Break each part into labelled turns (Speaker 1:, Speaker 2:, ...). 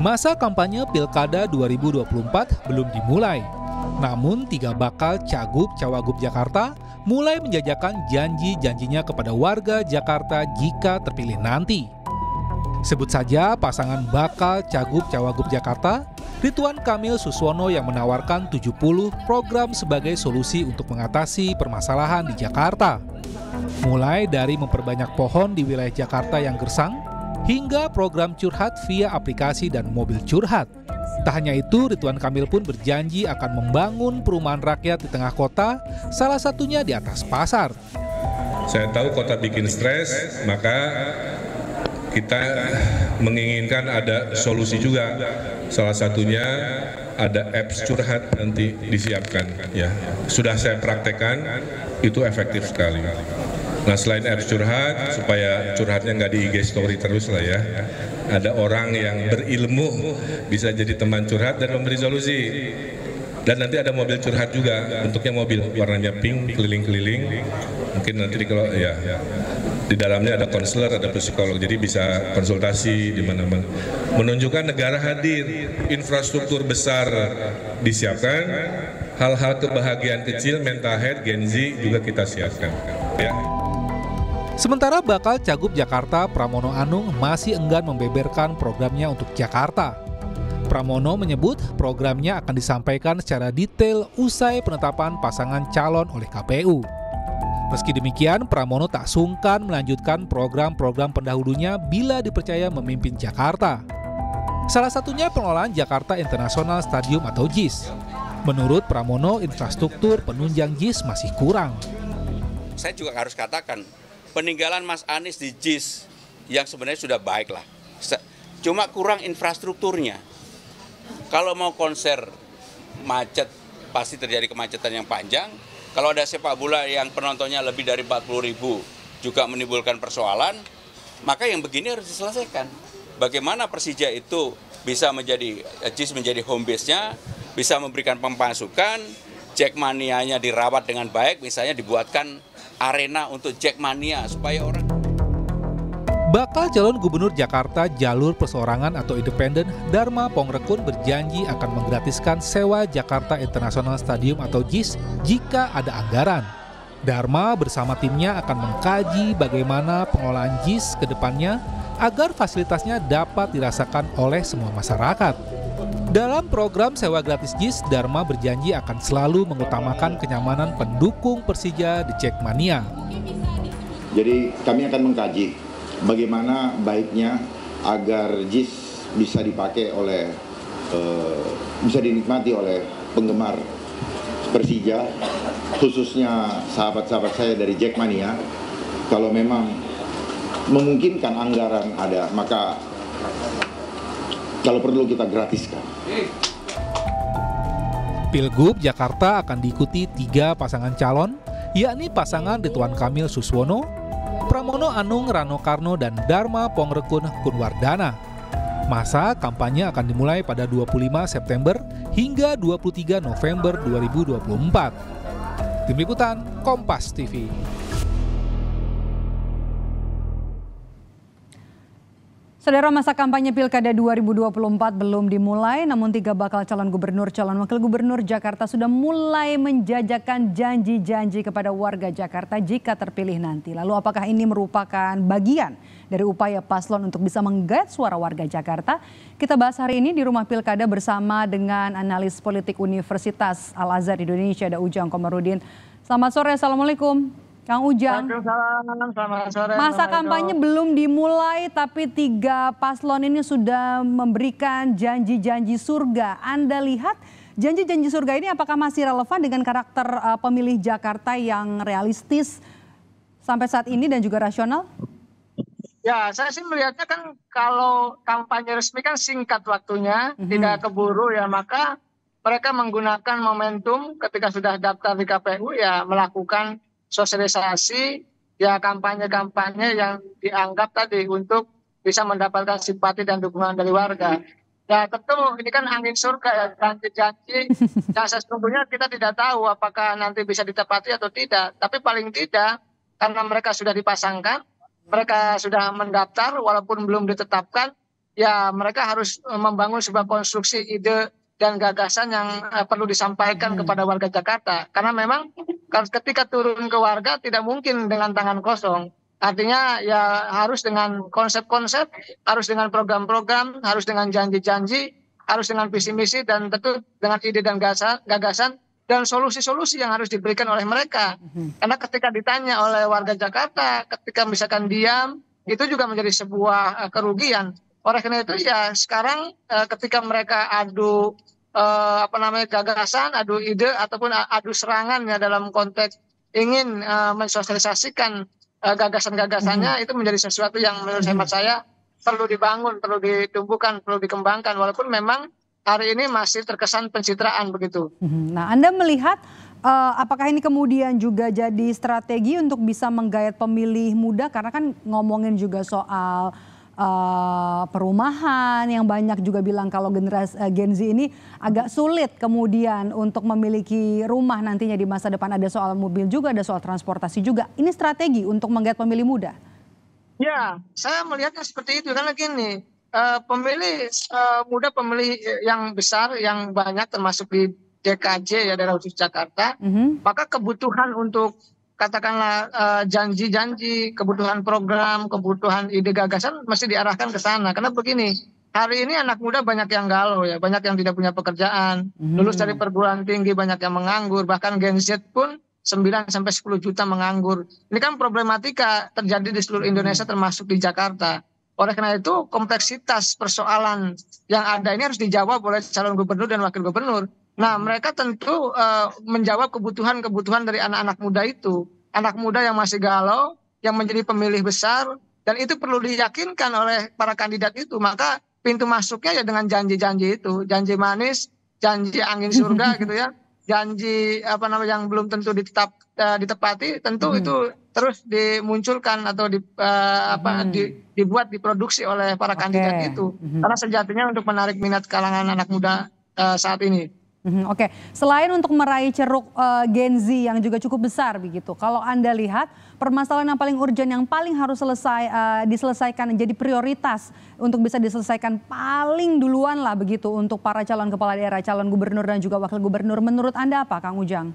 Speaker 1: Masa kampanye Pilkada 2024 belum dimulai. Namun, tiga bakal Cagup-Cawagup Jakarta mulai menjajakan janji-janjinya kepada warga Jakarta jika terpilih nanti. Sebut saja pasangan bakal Cagup-Cawagup Jakarta, Rituan Kamil Suswono yang menawarkan 70 program sebagai solusi untuk mengatasi permasalahan di Jakarta. Mulai dari memperbanyak pohon di wilayah Jakarta yang gersang, hingga program curhat via aplikasi dan mobil curhat. Tak hanya itu, Ridwan Kamil pun berjanji akan membangun perumahan rakyat di tengah kota, salah satunya di atas pasar. Saya tahu kota bikin stres, maka kita menginginkan ada solusi juga. Salah satunya ada apps curhat nanti disiapkan ya. Sudah saya praktekkan, itu efektif sekali. Nah selain air curhat, supaya curhatnya nggak di IG story terus lah ya. Ada orang yang berilmu bisa jadi teman curhat dan memberi solusi. Dan nanti ada mobil curhat juga, bentuknya mobil, warnanya pink, keliling-keliling. Mungkin nanti di kalau ya di dalamnya ada konselor, ada psikolog, jadi bisa konsultasi di mana-mana. Menunjukkan negara hadir, infrastruktur besar disiapkan, hal-hal kebahagiaan kecil, mental health, Gen juga kita siapkan. Yeah. Sementara bakal Cagup Jakarta Pramono Anung masih enggan membeberkan programnya untuk Jakarta. Pramono menyebut programnya akan disampaikan secara detail usai penetapan pasangan calon oleh KPU. Meski demikian, Pramono tak sungkan melanjutkan program-program pendahulunya bila dipercaya memimpin Jakarta. Salah satunya pengelolaan Jakarta International Stadium atau JIS. Menurut Pramono, infrastruktur penunjang JIS masih kurang. Saya juga harus katakan, peninggalan Mas Anies di JIS yang sebenarnya sudah baik lah. Cuma kurang infrastrukturnya. Kalau mau konser macet, pasti terjadi kemacetan yang panjang. Kalau ada sepak bola yang penontonnya lebih dari 40 ribu juga menimbulkan persoalan, maka yang begini harus diselesaikan. Bagaimana Persija itu bisa menjadi eh, JIS menjadi home base-nya, bisa memberikan pemasukan, Jackmania-nya dirawat dengan baik, misalnya dibuatkan arena untuk Jackmania supaya orang Bakal calon gubernur Jakarta jalur perseorangan atau independen, Dharma Pongrekun berjanji akan menggratiskan sewa Jakarta International Stadium atau JIS jika ada anggaran. Dharma bersama timnya akan mengkaji bagaimana pengolahan JIS ke depannya agar fasilitasnya dapat dirasakan oleh semua masyarakat. Dalam program sewa gratis JIS, Dharma berjanji akan selalu mengutamakan kenyamanan pendukung Persija di Jackmania. Jadi kami akan mengkaji bagaimana baiknya agar JIS bisa dipakai oleh, eh, bisa dinikmati oleh penggemar Persija, khususnya sahabat-sahabat saya dari Jackmania. Kalau memang memungkinkan anggaran ada, maka kalau perlu kita gratiskan. Pilgub Jakarta akan diikuti tiga pasangan calon, yakni pasangan Rituan Kamil Suswono, Pramono Anung Rano Karno, dan Dharma Pongrekun Kunwardana. Masa kampanye akan dimulai pada 25 September hingga 23 November 2024. Tim Liputan, Kompas TV.
Speaker 2: Saudara masa kampanye Pilkada 2024 belum dimulai, namun tiga bakal calon gubernur, calon wakil gubernur Jakarta sudah mulai menjajakan janji-janji kepada warga Jakarta jika terpilih nanti. Lalu apakah ini merupakan bagian dari upaya paslon untuk bisa menggait suara warga Jakarta? Kita bahas hari ini di Rumah Pilkada bersama dengan analis politik Universitas Al-Azhar Indonesia, ada Ujang Komarudin. Selamat sore, Assalamualaikum. Kang Ujang.
Speaker 3: selamat sore. Masa kampanye
Speaker 2: belum dimulai, tapi tiga paslon ini sudah memberikan janji-janji surga. Anda lihat janji-janji surga ini apakah masih relevan dengan karakter eh, pemilih Jakarta yang realistis sampai saat ini dan juga rasional?
Speaker 3: Ya, saya sih melihatnya kan kalau kampanye resmi kan singkat waktunya, mm -hmm. tidak keburu ya, maka mereka menggunakan momentum ketika sudah daftar di KPU ya melakukan sosialisasi ya kampanye-kampanye yang dianggap tadi untuk bisa mendapatkan simpati dan dukungan dari warga. Ya tentu ini kan angin surga ya janji-janji Nah sesungguhnya kita tidak tahu apakah nanti bisa ditepati atau tidak. Tapi paling tidak karena mereka sudah dipasangkan, mereka sudah mendaftar walaupun belum ditetapkan, ya mereka harus e, membangun sebuah konstruksi ide dan gagasan yang e, perlu disampaikan hmm. kepada warga Jakarta. Karena memang ketika turun ke warga tidak mungkin dengan tangan kosong artinya ya harus dengan konsep-konsep harus dengan program-program harus dengan janji-janji harus dengan visi misi dan tentu dengan ide dan gagasan dan solusi-solusi yang harus diberikan oleh mereka. Mm-hmm. Karena ketika ditanya oleh warga Jakarta, ketika misalkan diam, itu juga menjadi sebuah eh, kerugian. Oleh karena itu ya sekarang eh, ketika mereka adu uh, apa namanya gagasan, adu ide ataupun adu serangan ya dalam konteks ingin uh, mensosialisasikan uh, gagasan-gagasannya -hmm. itu menjadi sesuatu yang menurut hemat hmm. saya perlu dibangun, perlu ditumbuhkan, perlu dikembangkan walaupun memang hari ini masih terkesan pencitraan begitu. Hmm. Nah, Anda melihat uh, apakah ini kemudian juga
Speaker 2: jadi strategi untuk bisa menggayat pemilih muda karena kan ngomongin juga soal uh, perumahan yang banyak juga bilang kalau generasi uh, Gen Z ini agak sulit kemudian untuk memiliki rumah nantinya di masa depan ada soal mobil juga ada soal transportasi juga ini strategi untuk menggait pemilih muda
Speaker 3: ya saya melihatnya seperti itu karena gini uh, pemilih uh, muda pemilih yang besar yang banyak termasuk di DKJ ya daerah khusus Jakarta mm -hmm. maka kebutuhan untuk katakanlah eh, janji-janji, kebutuhan program, kebutuhan ide gagasan mesti diarahkan ke sana. Karena begini, hari ini anak muda banyak yang galau ya, banyak yang tidak punya pekerjaan, hmm. lulus dari perguruan tinggi banyak yang menganggur, bahkan Gen Z pun 9 sampai 10 juta menganggur. Ini kan problematika terjadi di seluruh Indonesia termasuk di Jakarta. Oleh karena itu kompleksitas persoalan yang ada ini harus dijawab oleh calon gubernur dan wakil gubernur nah mereka tentu eh, menjawab kebutuhan kebutuhan dari anak anak muda itu anak muda yang masih galau yang menjadi pemilih besar dan itu perlu diyakinkan oleh para kandidat itu maka pintu masuknya ya dengan janji-janji itu janji manis janji angin surga gitu ya janji apa namanya yang belum tentu ditetap uh, ditepati tentu hmm. itu terus dimunculkan atau di uh, apa hmm. di, dibuat diproduksi oleh para okay. kandidat itu hmm. karena sejatinya untuk menarik minat kalangan anak muda
Speaker 2: uh, saat ini Hmm, Oke, selain untuk meraih ceruk uh, Gen Z yang juga cukup besar begitu, kalau anda lihat permasalahan yang paling urgen yang paling harus selesai uh, diselesaikan jadi prioritas untuk bisa diselesaikan paling duluan lah begitu untuk para calon kepala daerah, calon gubernur dan juga wakil gubernur. Menurut anda apa, Kang Ujang?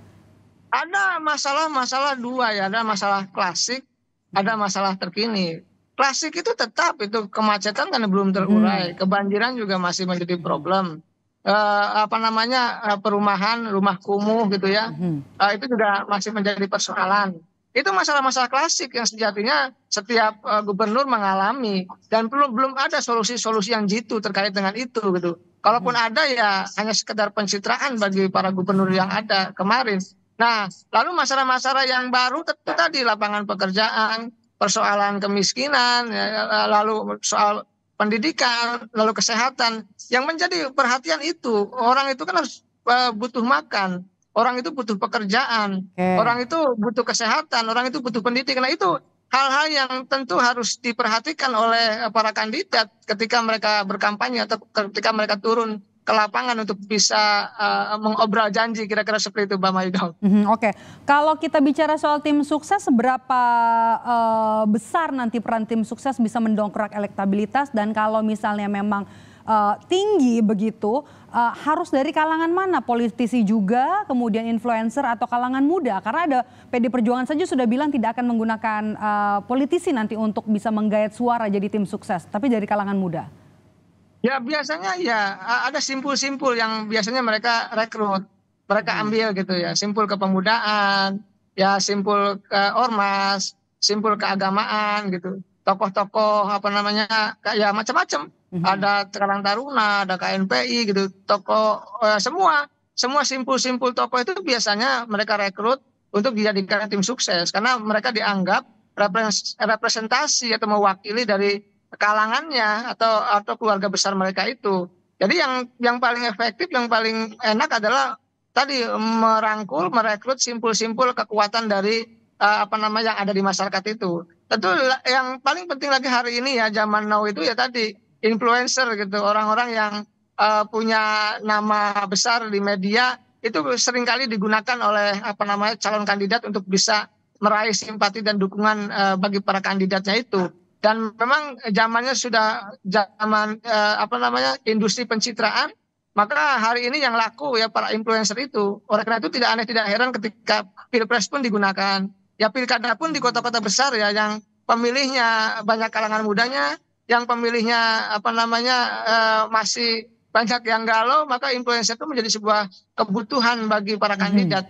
Speaker 3: Ada masalah-masalah dua ya, ada masalah klasik, ada masalah terkini. Klasik itu tetap itu kemacetan karena belum terurai, hmm. kebanjiran juga masih menjadi problem uh, apa namanya uh, perumahan, rumah kumuh gitu ya, uh, itu juga masih menjadi persoalan. Itu masalah-masalah klasik yang sejatinya setiap uh, gubernur mengalami dan belum belum ada solusi-solusi yang jitu terkait dengan itu gitu. Kalaupun mm-hmm. ada ya hanya sekedar pencitraan bagi para gubernur yang ada kemarin. Nah, lalu masalah-masalah yang baru tadi lapangan pekerjaan, persoalan kemiskinan, ya, ya lalu soal pendidikan, lalu kesehatan. Yang menjadi perhatian itu orang itu kan harus eh, butuh makan, orang itu butuh pekerjaan, okay. orang itu butuh kesehatan, orang itu butuh pendidikan. Nah itu hal-hal yang tentu harus diperhatikan oleh eh, para kandidat ketika mereka berkampanye atau ketika mereka turun ke lapangan untuk bisa uh, mengobrol janji kira-kira seperti itu Mbak Maidau. Mm -hmm, Oke, okay. kalau kita bicara
Speaker 2: soal tim sukses, seberapa uh, besar nanti peran tim sukses bisa mendongkrak elektabilitas dan kalau misalnya memang uh, tinggi begitu, uh, harus dari kalangan mana politisi juga, kemudian influencer atau kalangan muda? Karena ada PD Perjuangan saja sudah bilang tidak akan menggunakan uh, politisi nanti untuk bisa menggayat suara jadi tim sukses, tapi dari kalangan muda.
Speaker 3: Ya biasanya ya ada simpul-simpul yang biasanya mereka rekrut, mereka hmm. ambil gitu ya, simpul kepemudaan, ya simpul ke ormas, simpul keagamaan gitu, tokoh-tokoh apa namanya ya macam-macam, hmm ada Karang Taruna, ada KNPI gitu, tokoh eh, semua semua simpul-simpul tokoh itu biasanya mereka rekrut untuk dijadikan tim sukses karena mereka dianggap representasi atau mewakili dari kalangannya atau atau keluarga besar mereka itu. Jadi yang yang paling efektif, yang paling enak adalah tadi merangkul, merekrut simpul-simpul kekuatan dari uh, apa namanya yang ada di masyarakat itu. Tentu yang paling penting lagi hari ini ya zaman now itu ya tadi influencer gitu, orang-orang yang uh, punya nama besar di media itu seringkali digunakan oleh apa namanya calon kandidat untuk bisa meraih simpati dan dukungan uh, bagi para kandidatnya itu dan memang zamannya sudah zaman eh, apa namanya industri pencitraan maka hari ini yang laku ya para influencer itu oleh karena itu tidak aneh tidak heran ketika pilpres pun digunakan ya pilkada pun di kota-kota besar ya yang pemilihnya banyak kalangan mudanya yang pemilihnya apa namanya eh, masih banyak yang galau maka influencer itu menjadi sebuah kebutuhan bagi para mhm. kandidat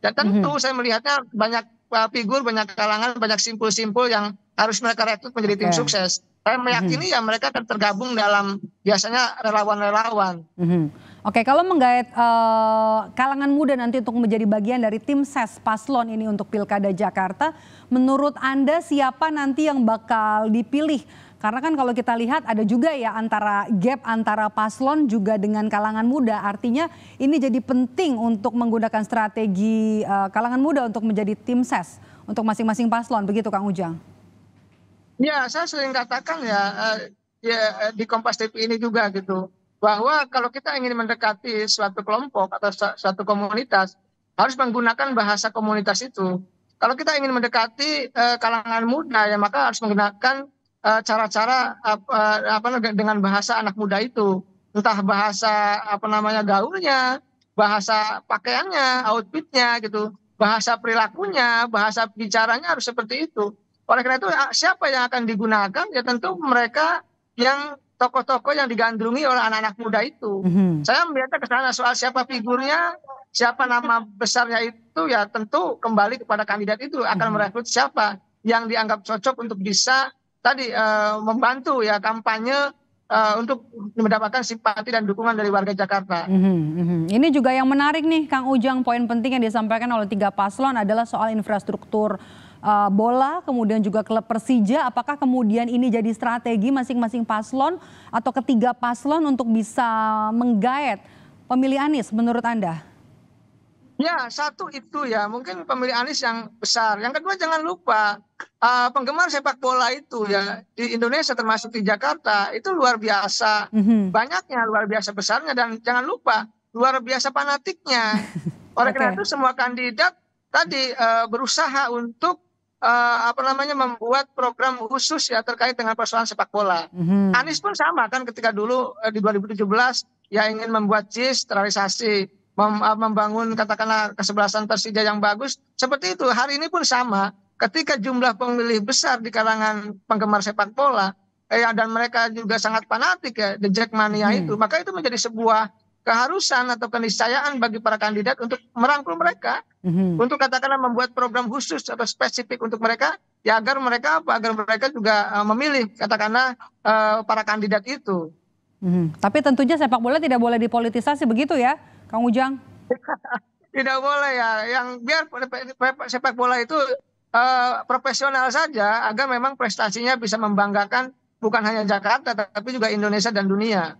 Speaker 3: dan tentu mm -hmm. saya melihatnya banyak uh, figur banyak kalangan banyak simpul-simpul yang harus mereka rekrut menjadi okay. tim sukses. Saya meyakini mm -hmm. ya mereka akan tergabung dalam biasanya relawan-relawan. Mm -hmm. Oke, kalau
Speaker 2: menggait uh, kalangan muda nanti untuk menjadi bagian dari tim ses paslon ini untuk pilkada Jakarta, menurut anda siapa nanti yang bakal dipilih? Karena kan kalau kita lihat ada juga ya antara gap antara paslon juga dengan kalangan muda. Artinya ini jadi penting untuk menggunakan strategi uh, kalangan muda untuk menjadi tim ses untuk masing-masing paslon. Begitu Kang Ujang.
Speaker 3: Ya, saya sering katakan ya, eh, ya eh, di Kompas TV ini juga gitu, bahwa kalau kita ingin mendekati suatu kelompok atau suatu komunitas, harus menggunakan bahasa komunitas itu. Kalau kita ingin mendekati uh, kalangan muda, ya maka harus menggunakan cara-cara uh, uh, apa dengan bahasa anak muda itu, entah bahasa apa namanya gaulnya, bahasa pakaiannya, outfitnya gitu, bahasa perilakunya, bahasa bicaranya harus seperti itu oleh karena itu ah, siapa yang akan digunakan ya tentu mereka yang tokoh-tokoh yang digandrungi oleh anak-anak muda itu. Mm-hmm. Saya melihatnya ke sana soal siapa figurnya, siapa nama besarnya itu ya tentu kembali kepada kandidat itu akan mm mm-hmm. merekrut siapa yang dianggap cocok untuk bisa tadi uh, membantu ya kampanye uh, untuk mendapatkan simpati dan dukungan dari warga Jakarta. Mm-hmm,
Speaker 2: mm-hmm. Ini juga yang menarik nih, Kang Ujang. Poin penting yang disampaikan oleh tiga paslon adalah soal infrastruktur uh, bola, kemudian juga klub Persija. Apakah kemudian ini jadi strategi masing-masing paslon atau ketiga paslon untuk bisa menggaet pemilih Anies menurut Anda?
Speaker 3: Ya, satu itu ya, mungkin pemilih Anies yang besar. Yang kedua jangan lupa uh, penggemar sepak bola itu ya di Indonesia termasuk di Jakarta itu luar biasa. Mm-hmm. Banyaknya luar biasa besarnya dan jangan lupa luar biasa fanatiknya. Oleh okay. karena itu semua kandidat tadi uh, berusaha untuk uh, apa namanya membuat program khusus ya terkait dengan persoalan sepak bola. Mm-hmm. Anies pun sama kan ketika dulu uh, di 2017 ya ingin membuat JIS terrealisasi mem, eh, membangun katakanlah kesebelasan Persija yang bagus seperti itu. Hari ini pun sama ketika jumlah pemilih besar di kalangan penggemar sepak bola eh, dan mereka juga sangat fanatik ya the Jackmania hmm. itu maka itu menjadi sebuah keharusan atau keniscayaan bagi para kandidat untuk merangkul mereka, mm-hmm. untuk katakanlah membuat program khusus atau spesifik untuk mereka, ya agar mereka apa, agar mereka juga uh, memilih katakanlah uh, para kandidat itu. Mm-hmm.
Speaker 2: Tapi tentunya sepak bola tidak boleh dipolitisasi begitu ya, Kang Ujang?
Speaker 3: tidak boleh ya, yang biar sepak bola itu uh, profesional saja agar memang prestasinya bisa membanggakan bukan hanya Jakarta tapi juga Indonesia dan dunia.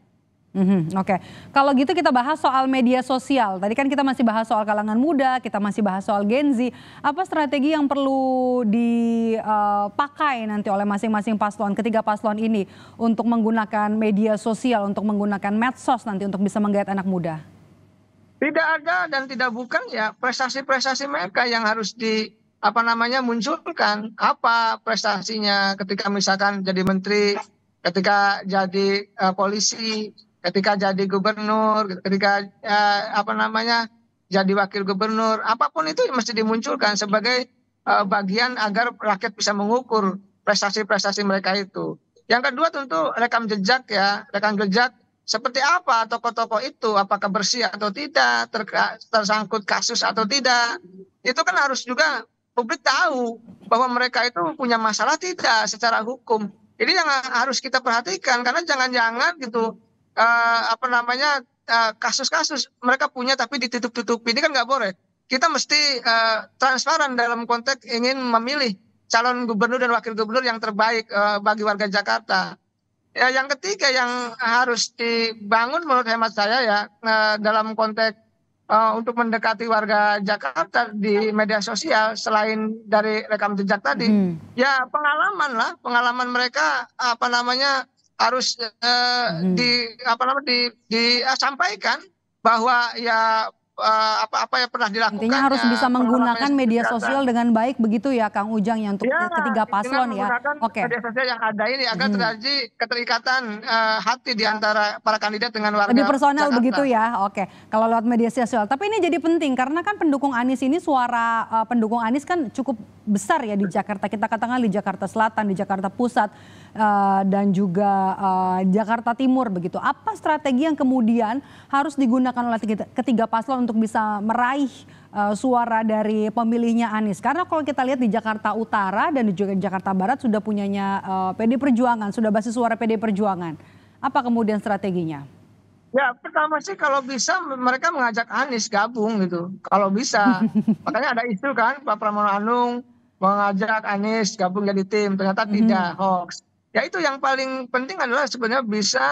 Speaker 2: Mm -hmm, Oke, okay. kalau gitu kita bahas soal media sosial. Tadi kan kita masih bahas soal kalangan muda, kita masih bahas soal Gen Z. Apa strategi yang perlu dipakai eh, nanti oleh masing-masing paslon, ketiga paslon ini untuk menggunakan media sosial, untuk menggunakan medsos nanti untuk bisa menggait anak muda?
Speaker 3: Tidak ada dan tidak bukan ya prestasi-prestasi mereka yang harus di apa namanya munculkan. Apa prestasinya ketika misalkan jadi menteri, ketika jadi uh, polisi ketika jadi gubernur, ketika eh, apa namanya jadi wakil gubernur, apapun itu mesti dimunculkan sebagai eh, bagian agar rakyat bisa mengukur prestasi-prestasi mereka itu. Yang kedua tentu rekam jejak ya, rekam jejak seperti apa tokoh-tokoh itu, apakah bersih atau tidak, ter tersangkut kasus atau tidak. Itu kan harus juga publik tahu bahwa mereka itu punya masalah tidak secara hukum. Ini yang harus kita perhatikan karena jangan-jangan gitu Eh, apa namanya eh, kasus kasus mereka punya tapi ditutup tutupi ini kan nggak boleh kita mesti eh, transparan dalam konteks ingin memilih calon gubernur dan wakil gubernur yang terbaik bagi warga Jakarta ya yang ketiga yang harus dibangun menurut hemat saya ya dalam konteks uh, untuk mendekati warga Jakarta di media sosial selain dari rekam jejak tadi hmm. ya pengalaman lah pengalaman mereka apa namanya harus uh, hmm. di apa namanya di disampaikan eh, bahwa ya apa-apa eh, yang pernah dilakukan. Intinya harus bisa ya, menggunakan media sosial dengan
Speaker 2: baik begitu ya Kang Ujang yang untuk ya, ketiga paslon ya.
Speaker 3: Oke. Okay. Media sosial yang ada ini agar hmm. terjadi keterikatan uh, hati di antara para kandidat dengan warga. Lebih personal Jakarta. begitu ya.
Speaker 2: Oke. Okay. Kalau lewat media sosial. Tapi ini jadi penting karena kan pendukung Anies ini suara uh, pendukung Anies kan cukup besar ya di Jakarta. Kita katakan di Jakarta Selatan, di Jakarta Pusat Eh, dan juga eh, Jakarta Timur begitu. Apa strategi yang kemudian harus digunakan oleh ketiga paslon untuk bisa meraih eh, suara dari pemilihnya Anies? Karena kalau kita lihat di Jakarta Utara dan di Jakarta Barat sudah punyanya PD Perjuangan, sudah basis suara PD Perjuangan. Apa kemudian strateginya?
Speaker 3: Ya pertama sih kalau bisa mereka mengajak Anies gabung gitu. Kalau bisa. Makanya ada isu kan Pak Pramono Anung mengajak Anies gabung jadi tim. Ternyata mm -hmm. tidak hoax ya itu yang paling penting adalah sebenarnya bisa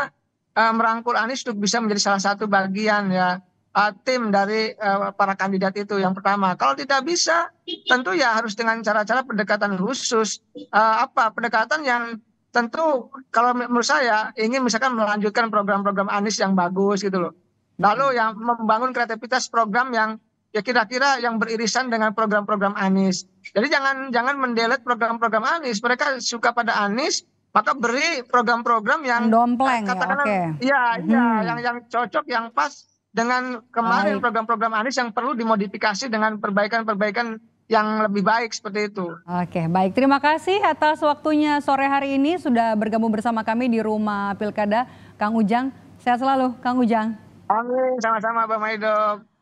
Speaker 3: uh, merangkul Anies untuk bisa menjadi salah satu bagian ya uh, tim dari uh, para kandidat itu yang pertama. Kalau tidak bisa, tentu ya harus dengan cara-cara pendekatan khusus. Uh, apa pendekatan yang tentu kalau menurut saya ingin misalkan melanjutkan program-program Anies yang bagus gitu loh. Lalu yang membangun kreativitas program yang ya kira-kira yang beririsan dengan program-program Anies. Jadi jangan jangan mendelet program-program Anies. Mereka suka pada Anies, maka beri program-program yang dompleng ya, katakanlah ya, okay. ya, hmm. ya yang yang cocok yang pas dengan kemarin program-program Anies yang perlu dimodifikasi dengan perbaikan-perbaikan yang lebih baik seperti itu.
Speaker 2: Oke, baik. Terima kasih atas waktunya sore hari ini sudah bergabung bersama kami di Rumah Pilkada Kang Ujang. Sehat selalu Kang Ujang.
Speaker 3: Amin, sama-sama Bapak Maidok.